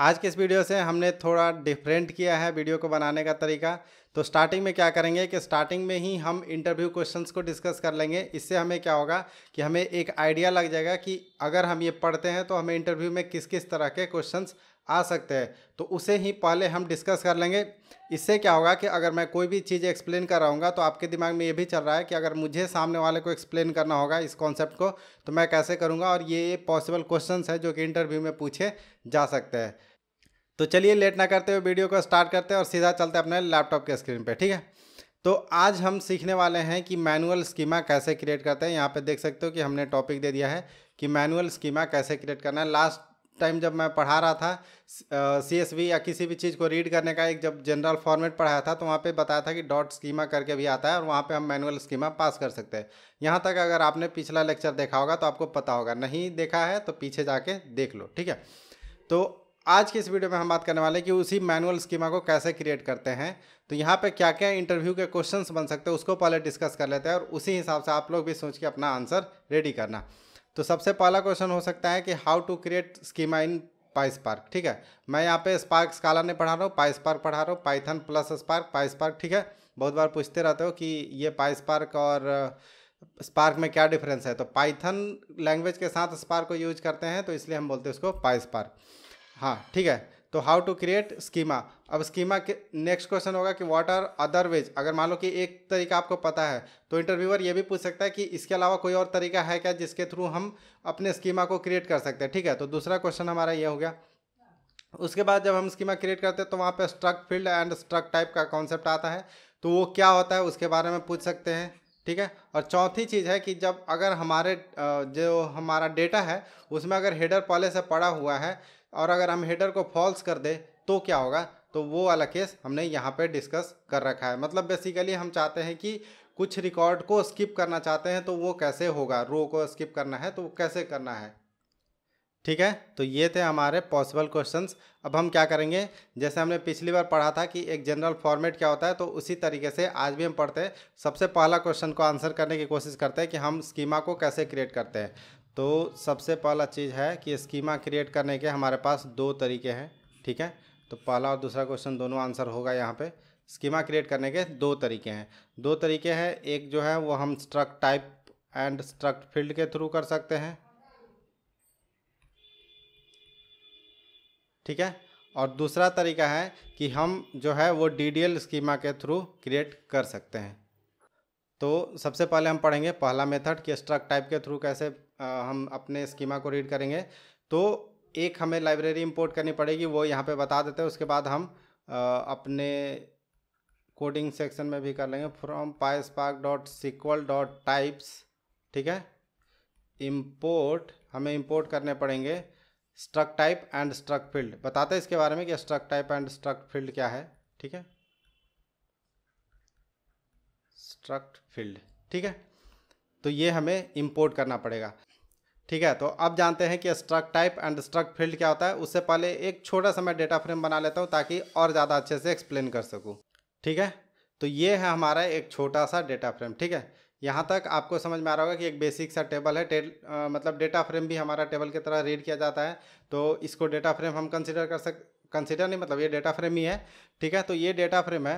आज के इस वीडियो से हमने थोड़ा डिफरेंट किया है वीडियो को बनाने का तरीका तो स्टार्टिंग में क्या करेंगे कि स्टार्टिंग में ही हम इंटरव्यू क्वेश्चंस को डिस्कस कर लेंगे इससे हमें क्या होगा कि हमें एक आइडिया लग जाएगा कि अगर हम ये पढ़ते हैं तो हमें इंटरव्यू में किस किस तरह के क्वेश्चंस आ सकते हैं तो उसे ही पहले हम डिस्कस कर लेंगे इससे क्या होगा कि अगर मैं कोई भी चीज़ एक्सप्लेन कर रहा हूँ तो आपके दिमाग में ये भी चल रहा है कि अगर मुझे सामने वाले को एक्सप्लेन करना होगा इस कॉन्सेप्ट को तो मैं कैसे करूँगा और ये पॉसिबल क्वेश्चन है जो कि इंटरव्यू में पूछे जा सकते हैं तो चलिए लेट ना करते हुए वीडियो को स्टार्ट करते हैं और सीधा चलते हैं अपने लैपटॉप के स्क्रीन पर ठीक है तो आज हम सीखने वाले हैं कि मैनुअल स्कीमा कैसे क्रिएट करते हैं यहाँ पे देख सकते हो कि हमने टॉपिक दे दिया है कि मैनुअल स्कीमा कैसे क्रिएट करना है लास्ट टाइम जब मैं पढ़ा रहा था सी एस या किसी भी चीज़ को रीड करने का एक जब जनरल फॉर्मेट पढ़ाया था तो वहाँ पे बताया था कि डॉट स्कीमा करके भी आता है और वहाँ पे हम मैनुअल स्कीमा पास कर सकते हैं यहाँ तक अगर आपने पिछला लेक्चर देखा होगा तो आपको पता होगा नहीं देखा है तो पीछे जाके देख लो ठीक है तो आज के इस वीडियो में हम बात करने वाले हैं कि उसी मैनुअल स्कीमा को कैसे क्रिएट करते हैं तो यहाँ पे क्या क्या इंटरव्यू के क्वेश्चंस बन सकते हैं उसको पहले डिस्कस कर लेते हैं और उसी हिसाब से आप लोग भी सोच के अपना आंसर रेडी करना तो सबसे पहला क्वेश्चन हो सकता है कि how to create schema in PySpark ठीक है मैं यहाँ पे स्पार्क स्काला नहीं पढ़ा रहा हूँ पाई स्पार्क पढ़ा रहा हूँ Python plus Spark PySpark ठीक है बहुत बार पूछते रहते हो कि ये पाई स्पार्क और स्पार्क में क्या डिफरेंस है तो पाइथन लैंग्वेज के साथ स्पार्क को यूज करते हैं तो इसलिए हम बोलते हैं उसको पाई स्पार्क हाँ ठीक है तो हाउ टू क्रिएट स्कीमा अब स्कीमा के नेक्स्ट क्वेश्चन होगा कि व्हाट आर अदर वेज अगर मान लो कि एक तरीका आपको पता है तो इंटरव्यूअर ये भी पूछ सकता है कि इसके अलावा कोई और तरीका है क्या जिसके थ्रू हम अपने स्कीमा को क्रिएट कर सकते हैं ठीक है तो दूसरा क्वेश्चन हमारा ये हो गया उसके बाद जब हम स्कीमा क्रिएट करते हैं तो वहाँ पर struct field and struct type का कॉन्सेप्ट आता है तो वो क्या होता है उसके बारे में पूछ सकते हैं ठीक है और चौथी चीज़ है कि जब अगर हमारे जो हमारा डेटा है उसमें अगर हेडर पहले से पड़ा हुआ है और अगर हम हेडर को फॉल्स कर दे तो क्या होगा तो वो वाला केस हमने यहाँ पे डिस्कस कर रखा है मतलब बेसिकली हम चाहते हैं कि कुछ रिकॉर्ड को स्किप करना चाहते हैं तो वो कैसे होगा रो को स्किप करना है तो वो कैसे करना है ठीक है तो ये थे हमारे पॉसिबल क्वेश्चंस अब हम क्या करेंगे जैसे हमने पिछली बार पढ़ा था कि एक जनरल फॉर्मेट क्या होता है तो उसी तरीके से आज भी हम पढ़ते हैं सबसे पहला क्वेश्चन को आंसर करने की कोशिश करते हैं कि हम स्कीमा को कैसे क्रिएट करते हैं तो सबसे पहला चीज़ है कि स्कीमा क्रिएट करने के हमारे पास दो तरीके हैं ठीक है तो पहला और दूसरा क्वेश्चन दोनों आंसर होगा यहाँ पे स्कीमा क्रिएट करने के दो तरीके हैं दो तरीके हैं एक जो है वो हम struct type and struct field के थ्रू कर सकते हैं ठीक है और दूसरा तरीका है कि हम जो है वो डी डी एल स्कीमा के थ्रू क्रिएट कर सकते हैं तो सबसे पहले हम पढ़ेंगे पहला मेथड कि स्ट्रक्ट टाइप के थ्रू कैसे हम अपने स्कीमा को रीड करेंगे तो एक हमें लाइब्रेरी इंपोर्ट करनी पड़ेगी वो यहाँ पे बता देते हैं उसके बाद हम अपने कोडिंग सेक्शन में भी कर लेंगे from PySpark dot SQL dot types ठीक है इम्पोर्ट हमें इम्पोर्ट करने पड़ेंगे struct type and struct field बताते हैं इसके बारे में कि struct type and struct field क्या है ठीक है स्ट्रक फील्ड ठीक है तो ये हमें इम्पोर्ट करना पड़ेगा ठीक है तो अब जानते हैं कि struct type and struct field क्या होता है उससे पहले एक छोटा सा मैं डेटा फ्रेम बना लेता हूँ ताकि और ज़्यादा अच्छे से एक्सप्लेन कर सकूँ ठीक है तो ये है हमारा एक छोटा सा डेटा फ्रेम ठीक है यहाँ तक आपको समझ में आ रहा होगा कि एक बेसिक सा टेबल है टेल मतलब डेटा फ्रेम भी हमारा टेबल की तरह रीड किया जाता है तो इसको डेटा फ्रेम हम कंसिडर कर सक कंसिडर नहीं मतलब ये डेटा फ्रेम ही है ठीक है तो ये डेटा फ्रेम है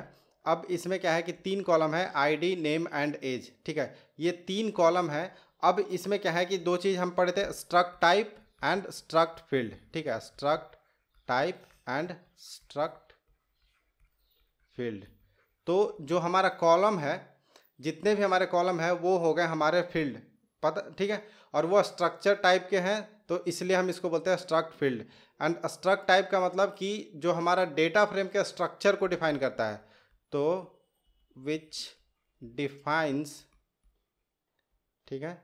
अब इसमें क्या है कि तीन कॉलम है आईडी नेम एंड एज ठीक है ये तीन कॉलम है अब इसमें क्या है कि दो चीज़ हम पढ़े थे struct type and struct field ठीक है struct type and struct field तो जो हमारा कॉलम है जितने भी हमारे कॉलम है वो हो गए हमारे फील्ड पता ठीक है और वो स्ट्रक्चर टाइप के हैं तो इसलिए हम इसको बोलते हैं struct field and struct type का मतलब कि जो हमारा डेटा फ्रेम के स्ट्रक्चर को डिफाइन करता है तो विच डिफाइंस ठीक है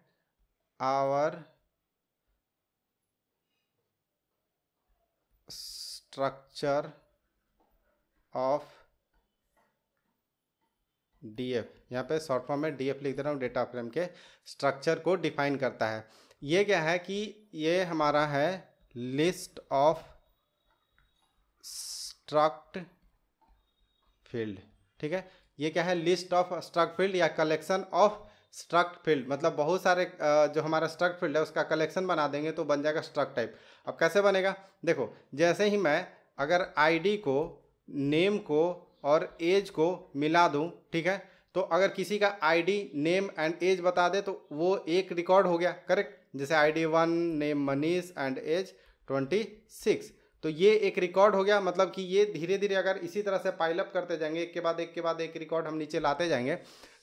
our structure of D F यहाँ पर शॉर्ट फॉर्म में डी एफ लिख दे रहा हूँ डेटा फ्रेम के स्ट्रक्चर को डिफाइन करता है ये क्या है कि ये हमारा है लिस्ट ऑफ स्ट्रक्ट फील्ड ठीक है ये क्या है लिस्ट ऑफ स्ट्रक्ट फील्ड या कलेक्शन ऑफ स्ट्रक्ट फील्ड मतलब बहुत सारे जो हमारा स्ट्रक्ट फील्ड है उसका कलेक्शन बना देंगे तो बन जाएगा स्ट्रक्ट टाइप अब कैसे बनेगा देखो जैसे ही मैं अगर आईडी को नेम को और एज को मिला दूं ठीक है तो अगर किसी का आईडी नेम एंड एज बता दे तो वो एक रिकॉर्ड हो गया करेक्ट जैसे I one name Manish and age twenty six तो ये एक रिकॉर्ड हो गया मतलब कि ये धीरे धीरे अगर इसी तरह से पाइलअप करते जाएंगे एक के बाद एक के बाद एक रिकॉर्ड हम नीचे लाते जाएंगे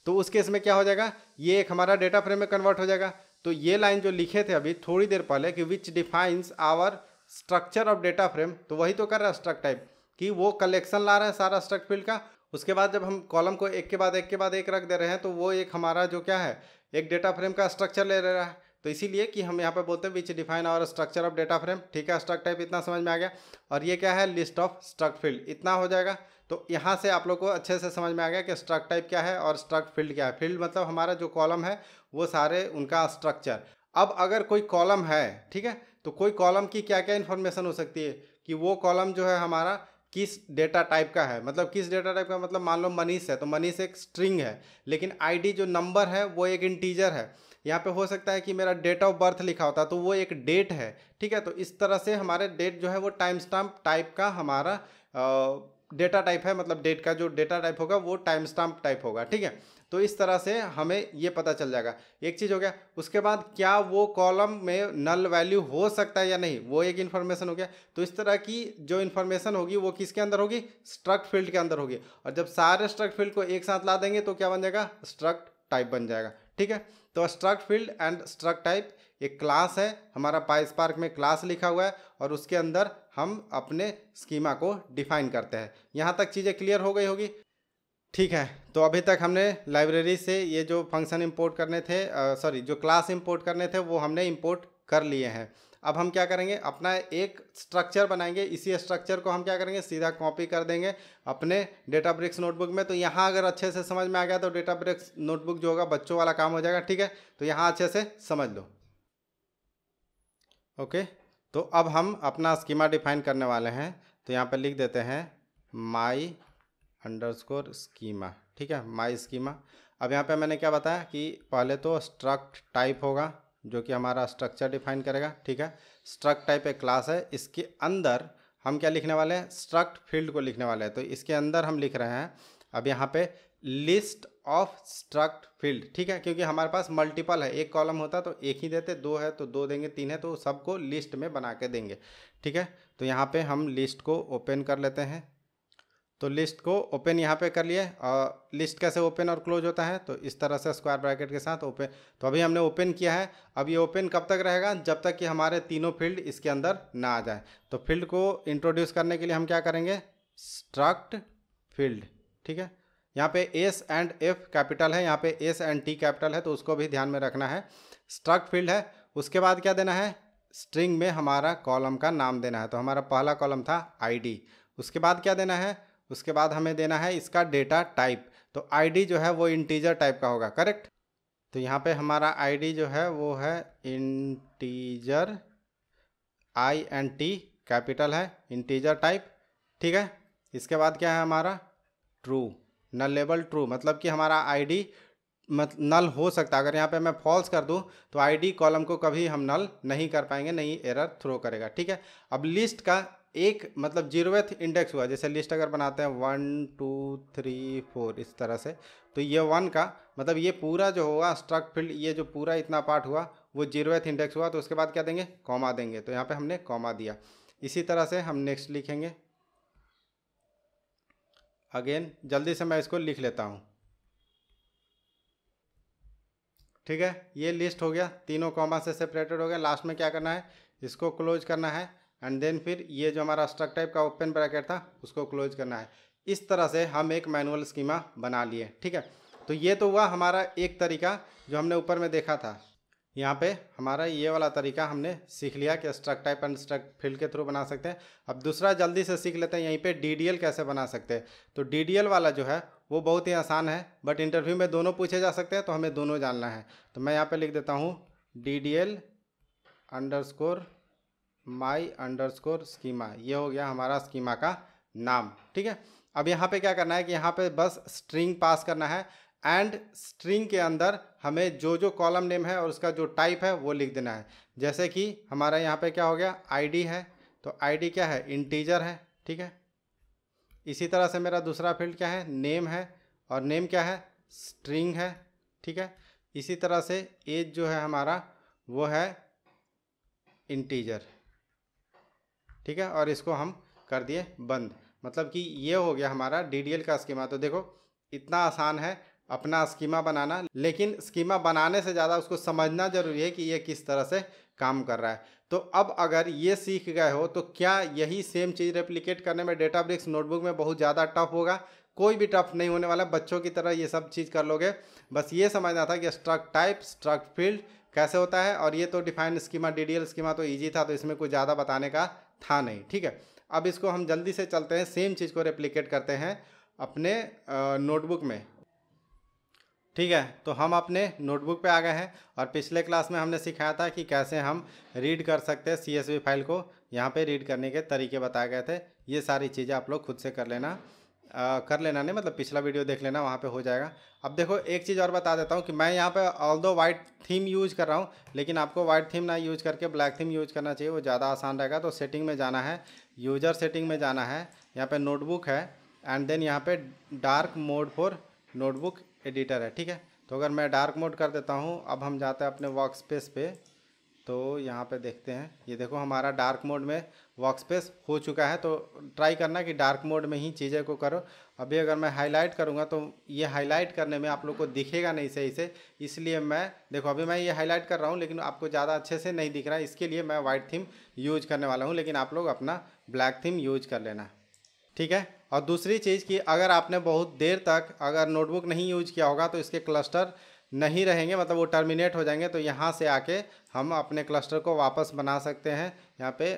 तो उस केस में क्या हो जाएगा ये एक हमारा डेटा फ्रेम में कन्वर्ट हो जाएगा तो ये लाइन जो लिखे थे अभी थोड़ी देर पहले कि which defines our structure of data frame तो वही तो कर रहा है स्ट्रक टाइप कि वो कलेक्शन ला रहा है सारा स्ट्रक फील्ड का उसके बाद जब हम कॉलम को एक के बाद एक के बाद एक रख दे रहे हैं तो वो एक हमारा जो क्या है एक डेटा फ्रेम का स्ट्रक्चर ले रहा है तो इसीलिए कि हम यहाँ पे बोलते हैं which define our structure of data frame ठीक है स्ट्रक टाइप इतना समझ में आ गया और ये क्या है लिस्ट ऑफ स्ट्रक फील्ड इतना हो जाएगा तो यहाँ से आप लोग को अच्छे से समझ में आ गया कि स्ट्रक टाइप क्या है और स्ट्रक फील्ड क्या है फील्ड मतलब हमारा जो कॉलम है वो सारे उनका स्ट्रक्चर अब अगर कोई कॉलम है ठीक है तो कोई कॉलम की क्या क्या इन्फॉर्मेशन हो सकती है कि वो कॉलम जो है हमारा किस डेटा टाइप का है मतलब किस डेटा टाइप का मतलब मान लो मनीष है तो मनीष एक स्ट्रिंग है लेकिन आईडी जो नंबर है वो एक इंटीजर है यहाँ पे हो सकता है कि मेरा डेट ऑफ बर्थ लिखा होता तो वो एक डेट है ठीक है तो इस तरह से हमारे डेट जो है वो टाइम स्टाम्प टाइप का हमारा आ, डेटा टाइप है मतलब डेट का जो डेटा टाइप होगा वो टाइम स्टाम्प टाइप होगा ठीक है तो इस तरह से हमें ये पता चल जाएगा एक चीज़ हो गया उसके बाद क्या वो कॉलम में नल वैल्यू हो सकता है या नहीं वो एक इन्फॉर्मेशन हो गया तो इस तरह की जो इन्फॉर्मेशन होगी वो किसके अंदर होगी स्ट्रक्ट फील्ड के अंदर होगी और जब सारे स्ट्रक्ट फील्ड को एक साथ ला देंगे तो क्या बन जाएगा स्ट्रक्ट टाइप बन जाएगा ठीक है तो struct field and struct type एक क्लास है हमारा पार्क में क्लास लिखा हुआ है और उसके अंदर हम अपने स्कीमा को डिफाइन करते हैं यहाँ तक चीज़ें क्लियर हो गई होगी ठीक है तो अभी तक हमने लाइब्रेरी से ये जो फंक्शन इंपोर्ट करने थे सॉरी जो क्लास इंपोर्ट करने थे वो हमने इंपोर्ट कर लिए हैं अब हम क्या करेंगे अपना एक स्ट्रक्चर बनाएंगे इसी स्ट्रक्चर को हम क्या करेंगे सीधा कॉपी कर देंगे अपने डेटा ब्रिक्स नोटबुक में तो यहाँ अगर अच्छे से समझ में आ गया तो डेटा ब्रिक्स नोटबुक जो होगा बच्चों वाला काम हो जाएगा ठीक है तो यहाँ अच्छे से समझ लो ओके तो अब हम अपना स्कीमा डिफाइन करने वाले हैं तो यहाँ पर लिख देते हैं माई अंडरस्कोर स्कीमा ठीक है माई स्कीमा अब यहाँ पे मैंने क्या बताया कि पहले तो स्ट्रक्ट टाइप होगा जो कि हमारा स्ट्रक्चर डिफाइन करेगा ठीक है स्ट्रक्ट टाइप एक क्लास है इसके अंदर हम क्या लिखने वाले हैं स्ट्रक्ट फील्ड को लिखने वाले हैं तो इसके अंदर हम लिख रहे हैं अब यहाँ पे लिस्ट ऑफ स्ट्रक्ट फील्ड ठीक है क्योंकि हमारे पास मल्टीपल है एक कॉलम होता तो एक ही देते दो है तो दो देंगे तीन है तो सबको लिस्ट में बना के देंगे ठीक है तो यहाँ पे हम लिस्ट को ओपन कर लेते हैं तो लिस्ट को ओपन यहाँ पे कर लिए और लिस्ट कैसे ओपन और क्लोज होता है तो इस तरह से स्क्वायर ब्रैकेट के साथ ओपन तो अभी हमने ओपन किया है अब ये ओपन कब तक रहेगा जब तक कि हमारे तीनों फील्ड इसके अंदर ना आ जाए तो फील्ड को इंट्रोड्यूस करने के लिए हम क्या करेंगे स्ट्रक्ट फील्ड ठीक है यहाँ पे एस एंड एफ कैपिटल है यहाँ पे एस एंड टी कैपिटल है तो उसको भी ध्यान में रखना है स्ट्रक फील्ड है उसके बाद क्या देना है स्ट्रिंग में हमारा कॉलम का नाम देना है तो हमारा पहला कॉलम था आईडी उसके बाद क्या देना है उसके बाद हमें देना है इसका डेटा टाइप तो आईडी जो है वो इंटीजर टाइप का होगा करेक्ट तो यहाँ पे हमारा आईडी जो है वो है integer I N T capital है इंटीजर टाइप ठीक है इसके बाद क्या है हमारा ट्रू नलेबल ट्रू मतलब कि हमारा आईडी मत नल हो सकता है अगर यहाँ पे मैं फॉल्स कर दूँ तो आईडी कॉलम को कभी हम नल नहीं कर पाएंगे नहीं एरर थ्रो करेगा ठीक है अब लिस्ट का एक मतलब जीरोवेथ इंडेक्स हुआ जैसे लिस्ट अगर बनाते हैं वन टू थ्री फोर इस तरह से तो ये वन का मतलब ये पूरा जो होगा स्ट्रक फील्ड ये जो पूरा इतना पार्ट हुआ वो जीरोवेथ इंडेक्स हुआ तो उसके बाद क्या देंगे कॉमा देंगे तो यहाँ पे हमने कॉमा दिया इसी तरह से हम नेक्स्ट लिखेंगे अगेन जल्दी से मैं इसको लिख लेता हूँ ठीक है ये लिस्ट हो गया तीनों कॉमा से सेपरेटेड हो गया लास्ट में क्या करना है इसको क्लोज करना है एंड देन फिर ये जो हमारा स्ट्रक टाइप का ओपन ब्रैकेट था उसको क्लोज करना है इस तरह से हम एक मैनुअल स्कीमा बना लिए ठीक है तो ये तो हुआ हमारा एक तरीका जो हमने ऊपर में देखा था यहाँ पे हमारा ये वाला तरीका हमने सीख लिया कि struct type and struct field के थ्रू बना सकते हैं अब दूसरा जल्दी से सीख लेते हैं यहीं पे डीडीएल कैसे बना सकते हैं तो डीडीएल वाला जो है वो बहुत ही आसान है बट इंटरव्यू में दोनों पूछे जा सकते हैं तो हमें दोनों जानना है तो मैं यहाँ पर लिख देता हूँ D D L underscore my underscore schema ये हो गया हमारा स्कीमा का नाम ठीक है अब यहाँ पे क्या करना है कि यहाँ पे बस स्ट्रिंग पास करना है एंड स्ट्रिंग के अंदर हमें जो जो कॉलम नेम है और उसका जो टाइप है वो लिख देना है जैसे कि हमारा यहाँ पे क्या हो गया आईडी है तो आईडी क्या है इंटीजर है ठीक है इसी तरह से मेरा दूसरा फील्ड क्या है नेम है और नेम क्या है स्ट्रिंग है ठीक है इसी तरह से एज जो है हमारा वो है इंटीजर ठीक है और इसको हम कर दिए बंद मतलब कि ये हो गया हमारा डी का स्कीमा तो देखो इतना आसान है अपना स्कीमा बनाना लेकिन स्कीमा बनाने से ज़्यादा उसको समझना ज़रूरी है कि ये किस तरह से काम कर रहा है तो अब अगर ये सीख गए हो तो क्या यही सेम चीज़ रेप्लिकेट करने में डेटा ब्रिक्स नोटबुक में बहुत ज़्यादा टफ होगा कोई भी टफ नहीं होने वाला बच्चों की तरह ये सब चीज़ कर लोगे बस ये समझना था कि स्ट्रक टाइप स्ट्रक फील्ड कैसे होता है और ये तो डिफाइंड स्कीमा डी स्कीमा तो ईजी था तो इसमें कुछ ज़्यादा बताने का था नहीं ठीक है अब इसको हम जल्दी से चलते हैं सेम चीज़ को रेप्लीकेट करते हैं अपने नोटबुक में ठीक है तो हम अपने नोटबुक पे आ गए हैं और पिछले क्लास में हमने सिखाया था कि कैसे हम रीड कर सकते हैं सी फाइल को यहाँ पे रीड करने के तरीके बताए गए थे ये सारी चीज़ें आप लोग खुद से कर लेना आ, कर लेना नहीं मतलब पिछला वीडियो देख लेना वहाँ पे हो जाएगा अब देखो एक चीज़ और बता देता हूँ कि मैं यहाँ पे ऑल दो वाइट थीम यूज कर रहा हूँ लेकिन आपको वाइट थीम ना यूज करके ब्लैक थीम यूज करना चाहिए वो ज़्यादा आसान रहेगा तो सेटिंग में जाना है यूजर सेटिंग में जाना है यहाँ पर नोटबुक है एंड देन यहाँ पर dark mode for notebook editor है ठीक है तो अगर मैं डार्क मोड कर देता हूँ अब हम जाते हैं अपने वर्क स्पेस पे तो यहाँ पे देखते हैं ये देखो हमारा डार्क मोड में वर्क स्पेस हो चुका है तो ट्राई करना कि डार्क मोड में ही चीज़ें को करो अभी अगर मैं हाईलाइट करूँगा तो ये हाईलाइट करने में आप लोग को दिखेगा नहीं सही से इसलिए मैं देखो अभी मैं ये हाईलाइट कर रहा हूँ लेकिन आपको ज़्यादा अच्छे से नहीं दिख रहा है इसके लिए मैं वाइट थीम यूज करने वाला हूँ लेकिन आप लोग अपना ब्लैक थीम यूज कर लेना ठीक है और दूसरी चीज़ कि अगर आपने बहुत देर तक अगर नोटबुक नहीं यूज किया होगा तो इसके क्लस्टर नहीं रहेंगे मतलब वो टर्मिनेट हो जाएंगे तो यहाँ से आके हम अपने क्लस्टर को वापस बना सकते हैं यहाँ पे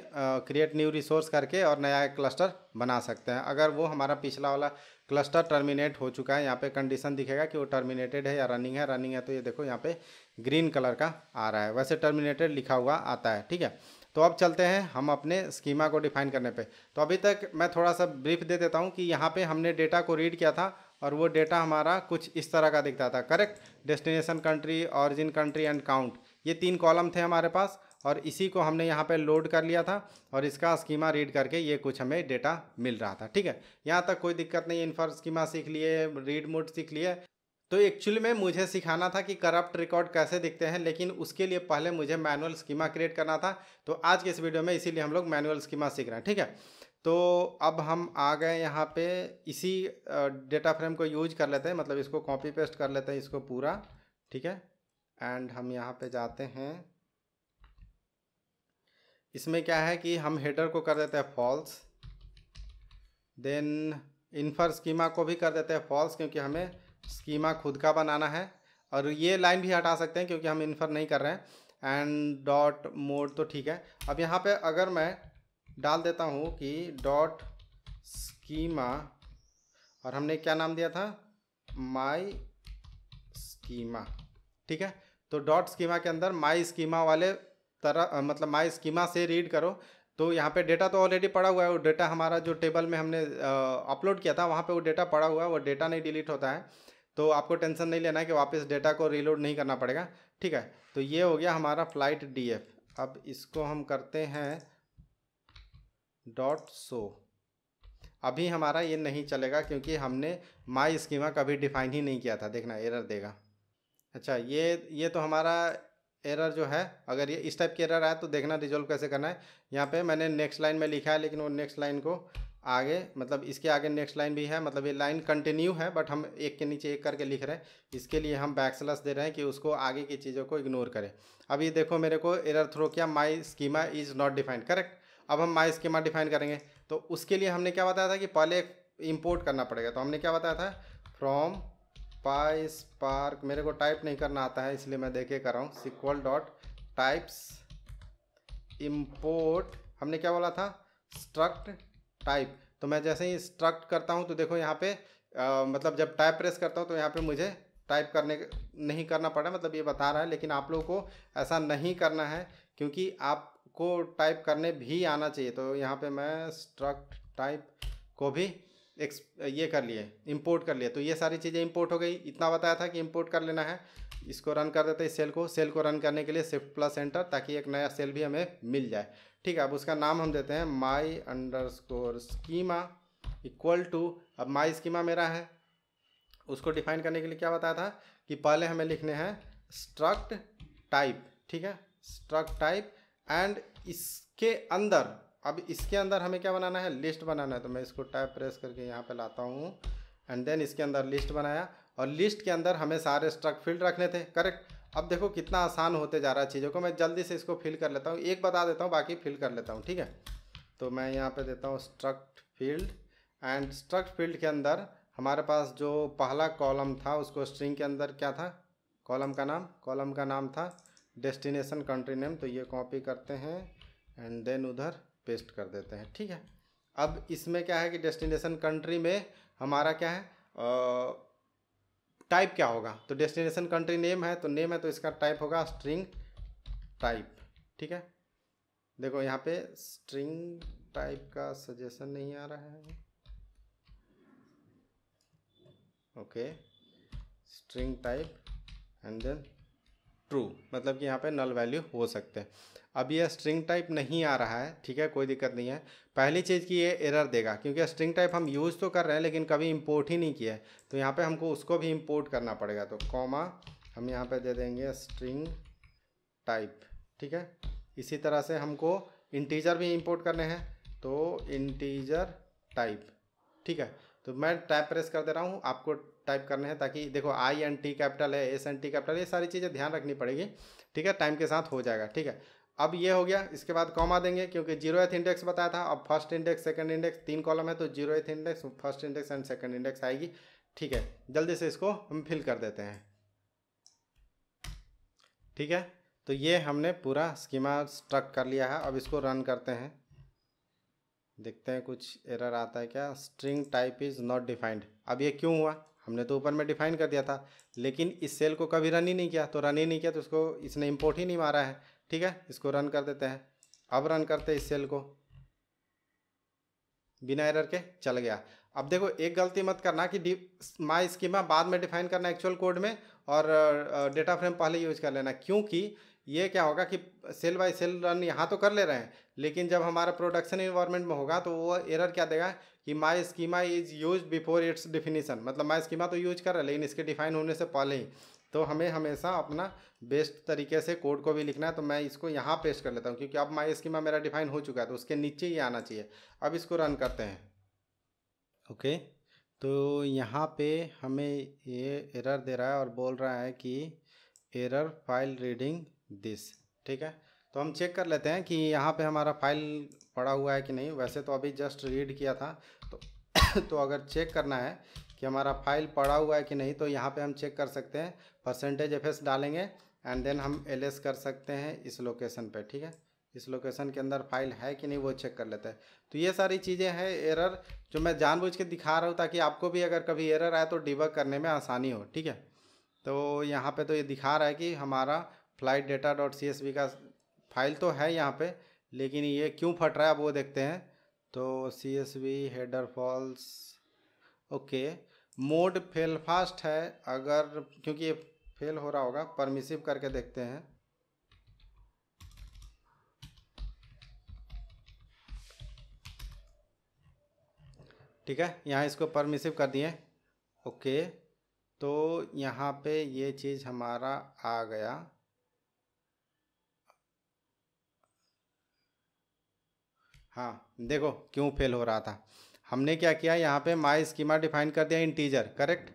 क्रिएट न्यू रिसोर्स करके और नया एक क्लस्टर बना सकते हैं अगर वो हमारा पिछला वाला क्लस्टर टर्मिनेट हो चुका है यहाँ पे कंडीशन दिखेगा कि वो टर्मिनेटेड है या रनिंग है रनिंग है तो ये देखो यहाँ पे ग्रीन कलर का आ रहा है वैसे टर्मिनेटेड लिखा हुआ आता है ठीक है तो अब चलते हैं हम अपने स्कीमा को डिफाइन करने पे तो अभी तक मैं थोड़ा सा ब्रीफ दे देता हूँ कि यहाँ पे हमने डेटा को रीड किया था और वो डेटा हमारा कुछ इस तरह का दिखता था correct destination country origin country and count ये तीन कॉलम थे हमारे पास और इसी को हमने यहाँ पे लोड कर लिया था और इसका स्कीमा रीड करके ये कुछ हमें डेटा मिल रहा था ठीक है यहाँ तक कोई दिक्कत नहीं इन्फर स्कीमा सीख लिए रीड मोड सीख लिए तो एक्चुअली में मुझे सिखाना था कि करप्ट रिकॉर्ड कैसे दिखते हैं लेकिन उसके लिए पहले मुझे मैनुअल स्कीमा क्रिएट करना था तो आज के इस वीडियो में इसीलिए हम लोग मैनुअल स्कीमा सीख रहे हैं ठीक है तो अब हम आ गए यहाँ पे इसी डेटा फ्रेम को यूज कर लेते हैं मतलब इसको कॉपी पेस्ट कर लेते हैं इसको पूरा ठीक है एंड हम यहाँ पे जाते हैं इसमें क्या है कि हम हेडर को कर देते हैं फॉल्स देन इन्फर स्कीमा को भी कर देते हैं फॉल्स क्योंकि हमें स्कीमा खुद का बनाना है और ये लाइन भी हटा सकते हैं क्योंकि हम इन्फर नहीं कर रहे हैं एंड डॉट मोड तो ठीक है अब यहाँ पे अगर मैं डाल देता हूँ कि डॉट स्कीमा और हमने क्या नाम दिया था माई स्कीमा ठीक है तो डॉट स्कीमा के अंदर माई स्कीमा वाले तरह मतलब माई स्कीमा से रीड करो तो यहाँ पे डेटा तो ऑलरेडी पड़ा हुआ है वो डेटा हमारा जो टेबल में हमने अपलोड किया था वहाँ पे वो डेटा पड़ा हुआ है वो डेटा नहीं डिलीट होता है तो आपको टेंशन नहीं लेना है कि वापस डेटा को रीलोड नहीं करना पड़ेगा ठीक है तो ये हो गया हमारा फ्लाइट डी अब इसको हम करते हैं डॉट सो अभी हमारा ये नहीं चलेगा क्योंकि हमने माई स्कीमा कभी डिफाइन ही नहीं किया था देखना एरर देगा अच्छा ये ये तो हमारा एरर जो है अगर ये इस टाइप की एरर आए तो देखना रिजोल्व कैसे करना है यहाँ पे मैंने नेक्स्ट लाइन में लिखा है लेकिन वो नेक्स्ट लाइन को आगे मतलब इसके आगे नेक्स्ट लाइन भी है मतलब ये लाइन कंटिन्यू है बट हम एक के नीचे एक करके लिख रहे हैं इसके लिए हम बैक्सलस दे रहे हैं कि उसको आगे की चीज़ों को इग्नोर करें अब ये देखो मेरे को एरर थ्रो किया my schema is not defined correct अब हम माई स्कीमा डिफाइन करेंगे तो उसके लिए हमने क्या बताया था कि पहले इम्पोर्ट करना पड़ेगा तो हमने क्या बताया था फ्रॉम पाई स्पार्क मेरे को टाइप नहीं करना आता है इसलिए मैं देखे कर रहा हूँ सिक्वल डॉट टाइप्स इम्पोर्ट हमने क्या बोला था स्ट्रक्ट टाइप तो मैं जैसे ही इंस्ट्रक्ट करता हूँ तो देखो यहाँ पे आ, मतलब जब टाइप प्रेस करता हूँ तो यहाँ पे मुझे टाइप करने नहीं करना पड़ा मतलब ये बता रहा है लेकिन आप लोगों को ऐसा नहीं करना है क्योंकि आपको टाइप करने भी आना चाहिए तो यहाँ पे मैं स्ट्रक्ट टाइप को भी एक्स ये कर लिए इंपोर्ट कर लिए तो ये सारी चीज़ें इंपोर्ट हो गई इतना बताया था कि इम्पोर्ट कर लेना है इसको रन कर देते हैं इस सेल को सेल को रन करने के लिए शिफ्ट प्लस एंटर ताकि एक नया सेल भी हमें मिल जाए ठीक है अब उसका नाम हम देते हैं my underscore schema equal to अब माई स्कीमा मेरा है उसको डिफाइन करने के लिए क्या बताया था कि पहले हमें लिखने हैं स्ट्रक्ट टाइप ठीक है स्ट्रक्ट टाइप एंड इसके अंदर अब इसके अंदर हमें क्या बनाना है लिस्ट बनाना है तो मैं इसको टाइप प्रेस करके यहाँ पे लाता हूँ एंड देन इसके अंदर लिस्ट बनाया और लिस्ट के अंदर हमें सारे स्ट्रक फील्ड रखने थे करेक्ट अब देखो कितना आसान होते जा रहा है चीज़ों को मैं जल्दी से इसको फिल कर लेता हूँ एक बता देता हूँ बाकी फिल कर लेता हूँ ठीक है तो मैं यहाँ पे देता हूँ struct field and struct field के अंदर हमारे पास जो पहला कॉलम था उसको स्ट्रिंग के अंदर क्या था कॉलम का नाम कॉलम का नाम था डेस्टिनेशन कंट्री नेम तो ये कॉपी करते हैं एंड देन उधर पेस्ट कर देते हैं ठीक है अब इसमें क्या है कि डेस्टिनेशन कंट्री में हमारा क्या है आ, टाइप क्या होगा तो डेस्टिनेशन कंट्री नेम है तो नेम है तो इसका टाइप होगा स्ट्रिंग टाइप ठीक है देखो यहाँ पे स्ट्रिंग टाइप का सजेशन नहीं आ रहा है okay string type and then true मतलब कि यहाँ पे नल वैल्यू हो सकते हैं अब ये स्ट्रिंग टाइप नहीं आ रहा है ठीक है कोई दिक्कत नहीं है पहली चीज़ की ये एरर देगा क्योंकि स्ट्रिंग टाइप हम यूज़ तो कर रहे हैं लेकिन कभी इम्पोर्ट ही नहीं किया है तो यहाँ पे हमको उसको भी इम्पोर्ट करना पड़ेगा तो कॉमा हम यहाँ पे दे देंगे स्ट्रिंग टाइप ठीक है इसी तरह से हमको इंटीजर भी इम्पोर्ट करने हैं तो इंटीजर टाइप ठीक है तो मैं टाइप प्रेस कर दे रहा हूँ आपको टाइप करने हैं ताकि देखो आई एन टी कैपिटल है एस एन टी कैपिटल ये सारी चीज़ें ध्यान रखनी पड़ेगी ठीक है टाइम के साथ हो जाएगा ठीक है अब ये हो गया इसके बाद कॉमा देंगे क्योंकि जीरो एथ इंडेक्स बताया था अब फर्स्ट इंडेक्स सेकंड इंडेक्स तीन कॉलम है तो zeroth index first index and second index आएगी ठीक है जल्दी से इसको हम फिल कर देते हैं ठीक है तो ये हमने पूरा स्कीमा स्ट्रक कर लिया है अब इसको रन करते हैं देखते हैं कुछ एरर आता है क्या string type is not defined अब ये क्यों हुआ हमने तो ऊपर में डिफाइन कर दिया था लेकिन इस सेल को कभी रन ही नहीं किया तो रन ही नहीं किया तो इसको इसने इम्पोर्ट ही नहीं मारा है ठीक है इसको रन कर देते हैं अब रन करते हैं इस सेल को बिना एरर के चल गया अब देखो एक गलती मत करना कि माई स्कीमा बाद में डिफाइन करना एक्चुअल कोड में और डेटा फ्रेम पहले यूज कर लेना क्योंकि ये क्या होगा कि सेल बाय सेल रन यहाँ तो कर ले रहे हैं लेकिन जब हमारा प्रोडक्शन इन्वायरमेंट में होगा तो वो एरर क्या देगा कि my schema is use before its definition मतलब माई स्कीमा तो यूज कर रहा है लेकिन इसके डिफाइन होने से पहले ही तो हमें हमेशा अपना बेस्ट तरीके से कोड को भी लिखना है तो मैं इसको यहाँ पेस्ट कर लेता हूँ क्योंकि अब माई स्कीमा मेरा डिफाइन हो चुका है तो उसके नीचे ही आना चाहिए अब इसको रन करते हैं ओके तो यहाँ पर हमें ये एरर दे रहा है और बोल रहा है कि एरर फाइल रीडिंग दिस ठीक है तो हम चेक कर लेते हैं कि यहाँ पे हमारा फाइल पड़ा हुआ है कि नहीं वैसे तो अभी जस्ट रीड किया था तो तो अगर चेक करना है कि हमारा फाइल पड़ा हुआ है कि नहीं तो यहाँ पे हम चेक कर सकते हैं परसेंटेज एफ डालेंगे एंड देन हम एल कर सकते हैं इस लोकेशन पे ठीक है इस लोकेशन के अंदर फाइल है कि नहीं वो चेक कर लेते हैं तो ये सारी चीज़ें हैं एरर जो मैं जानबूझ के दिखा रहा हूँ ताकि आपको भी अगर कभी एरर आए तो डिबक करने में आसानी हो ठीक है तो यहाँ पर तो ये दिखा रहा है कि हमारा फ्लाइट डेटा डॉट सी का फाइल तो है यहाँ पे लेकिन ये क्यों फट रहा है अब वो देखते हैं तो C S V header false okay mode fail fast है अगर क्योंकि ये फेल हो रहा होगा परमिसिव करके देखते हैं ठीक है यहाँ इसको परमिसिव कर दिए ओके तो यहाँ पे ये चीज़ हमारा आ गया हाँ देखो क्यों फेल हो रहा था हमने क्या किया यहाँ पे माई स्कीमा डिफाइन कर दिया इंटीजर करेक्ट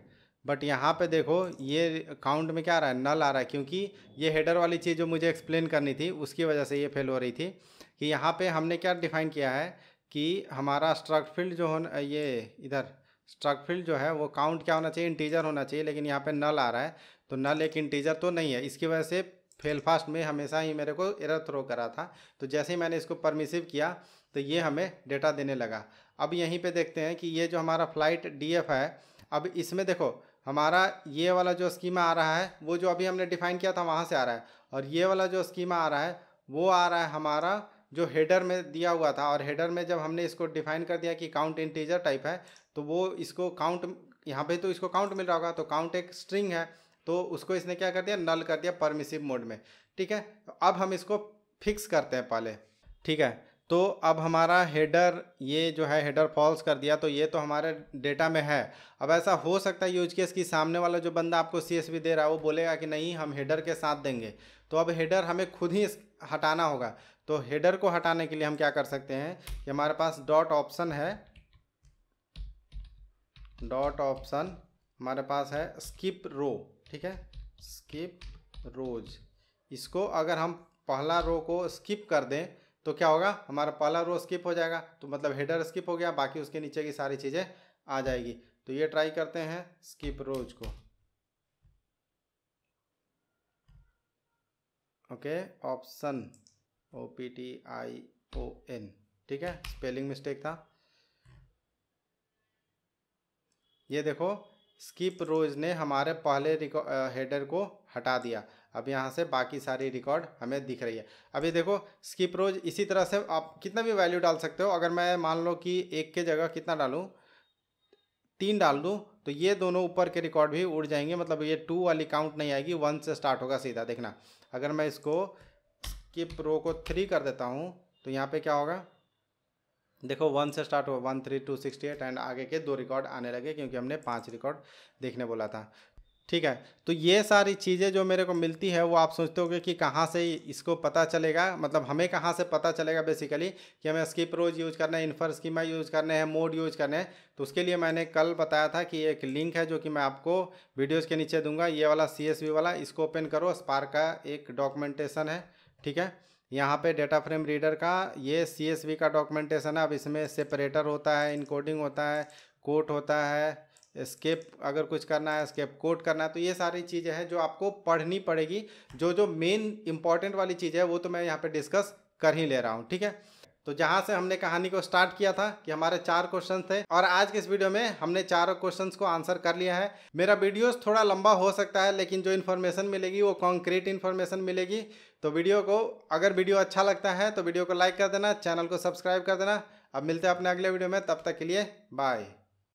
बट यहाँ पे देखो ये काउंट में क्या आ रहा है नल आ रहा है क्योंकि ये हेडर वाली चीज़ जो मुझे एक्सप्लेन करनी थी उसकी वजह से ये फेल हो रही थी कि यहाँ पे हमने क्या डिफाइन किया है कि हमारा स्ट्रक फील्ड जो हो ये इधर स्ट्रक फील्ड जो है वो काउंट क्या होना चाहिए इंटीजर होना चाहिए लेकिन यहाँ पर नल आ रहा है तो नल एक इंटीजर तो नहीं है इसकी वजह से फेल फास्ट में हमेशा ही मेरे को एरर थ्रो करा था तो जैसे ही मैंने इसको परमिसिव किया तो ये हमें डेटा देने लगा अब यहीं पे देखते हैं कि ये जो हमारा फ्लाइट डीएफ है अब इसमें देखो हमारा ये वाला जो स्कीमा आ रहा है वो जो अभी हमने डिफाइन किया था वहाँ से आ रहा है और ये वाला जो स्कीमा आ रहा है वो आ रहा है हमारा जो हेडर में दिया हुआ था और हेडर में जब हमने इसको डिफाइन कर दिया कि काउंट इंटीजर टाइप है तो वो इसको काउंट यहाँ पे तो इसको काउंट मिल रहा होगा तो काउंट एक स्ट्रिंग है तो उसको इसने क्या कर दिया नल कर दिया परमिसिव मोड में ठीक है अब हम इसको फिक्स करते हैं पहले ठीक है तो अब हमारा हेडर ये जो है हेडर फॉल्स कर दिया तो ये तो हमारे डेटा में है अब ऐसा हो सकता है यूज केस कि सामने वाला जो बंदा आपको सी दे रहा है वो बोलेगा कि नहीं हम हेडर के साथ देंगे तो अब हेडर हमें खुद ही हटाना होगा तो हेडर को हटाने के लिए हम क्या कर सकते हैं कि हमारे पास डॉट ऑप्शन है डॉट ऑप्शन हमारे पास है स्किप रो ठीक है स्किप रोज इसको अगर हम पहला रो को स्किप कर दें तो क्या होगा हमारा पहला रो स्किप हो जाएगा तो मतलब हेडर स्किप हो गया बाकी उसके नीचे की सारी चीज़ें आ जाएगी तो ये ट्राई करते हैं स्किप रोज को okay option O P T I O N ठीक है स्पेलिंग मिस्टेक था ये देखो स्किप रोज ने हमारे पहले हेडर को हटा दिया अब यहाँ से बाकी सारी रिकॉर्ड हमें दिख रही है अभी देखो स्किप रोज इसी तरह से आप कितना भी वैल्यू डाल सकते हो अगर मैं मान लो कि एक के जगह कितना डालूँ तीन डाल दूँ तो ये दोनों ऊपर के रिकॉर्ड भी उड़ जाएंगे मतलब ये टू वाली काउंट नहीं आएगी वन से स्टार्ट होगा सीधा देखना अगर मैं इसको स्किप रो को थ्री कर देता हूँ तो यहाँ पे क्या होगा देखो वन से स्टार्ट हुआ one three two sixty eight and आगे के दो रिकॉर्ड आने लगे क्योंकि हमने पांच रिकॉर्ड देखने बोला था ठीक है तो ये सारी चीज़ें जो मेरे को मिलती है वो आप सोचते होगे कि कहाँ से इसको पता चलेगा मतलब हमें कहाँ से पता चलेगा बेसिकली कि हमें स्किप रोज यूज़ करना है इन्फर स्कीमा यूज़ करने हैं मोड यूज़ करने हैं तो उसके लिए मैंने कल बताया था कि एक लिंक है जो कि मैं आपको वीडियोज़ के नीचे दूंगा ये वाला सी वाला इसको ओपन करो स्पार्क का एक डॉक्यूमेंटेशन है ठीक है यहाँ पे डेटा फ्रेम रीडर का ये सी का डॉक्यूमेंटेशन है अब इसमें सेपरेटर होता है इनकोडिंग होता है कोट होता है स्केप अगर कुछ करना है स्केप कोड करना है तो ये सारी चीज़ें हैं जो आपको पढ़नी पड़ेगी जो जो मेन इंपॉर्टेंट वाली चीज़ है वो तो मैं यहाँ पे डिस्कस कर ही ले रहा हूँ ठीक है तो जहाँ से हमने कहानी को स्टार्ट किया था कि हमारे चार क्वेश्चन थे और आज के इस वीडियो में हमने चारों क्वेश्चन को आंसर कर लिया है मेरा वीडियोस थोड़ा लंबा हो सकता है लेकिन जो इन्फॉर्मेशन मिलेगी वो कॉन्क्रीट इन्फॉर्मेशन मिलेगी तो वीडियो को अगर वीडियो अच्छा लगता है तो वीडियो को लाइक कर देना चैनल को सब्सक्राइब कर देना अब मिलते हैं अपने अगले वीडियो में तब तक के लिए बाय